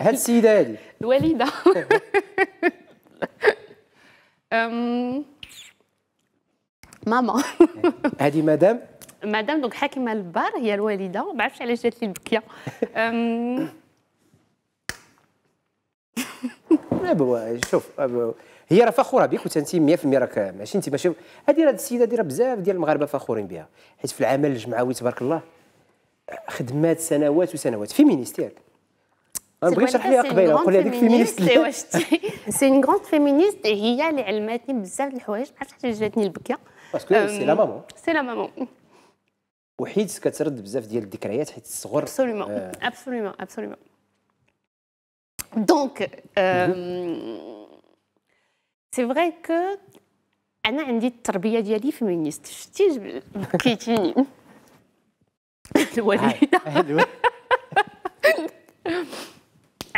هاد السيده هادي الوالده ماما هادي مدام مدام دونك حاكمه البار هي الوالده ما عرفتش علاش جات لي البكيه شوف هي راه فخوره بك وانت 100% راك ماشي انت ماشي هذه راه السيده دي راه بزاف ديال المغاربه فخورين بها حيت في العمل الجمعوي تبارك الله خدمات سنوات وسنوات في مينيستير بغيت نشرح ليها قبيله نقول لها هذيك فيمينيست سي اون غروند فيمينيست هي اللي علمتني بزاف الحوايج بحال حتى جاتني البكيه باسكو سي لا مامون سي لا مامون وحيد كترد بزاف ديال الذكريات حيت الصغر ابسوليومون ابسوليومون ابسوليومون دونك سي فغي كو انا عندي التربيه ديالي فيمينيست شتي بكيتيني الوالده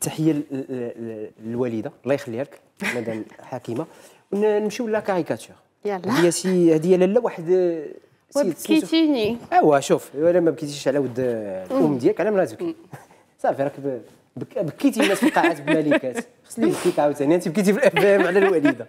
تحيه للوالده الله يخليها لك مدام حكيمه ونمشيو لا يلا هي سي هذه لاله واحد بكيتيني ايوا شوف انا ما بكيتيش على ود الام ديالك على مراتك صافي راك بكيتي الناس في قاعات بملكات خصني نبكيك عاوتاني انت بكيتي في الافلام على الوالده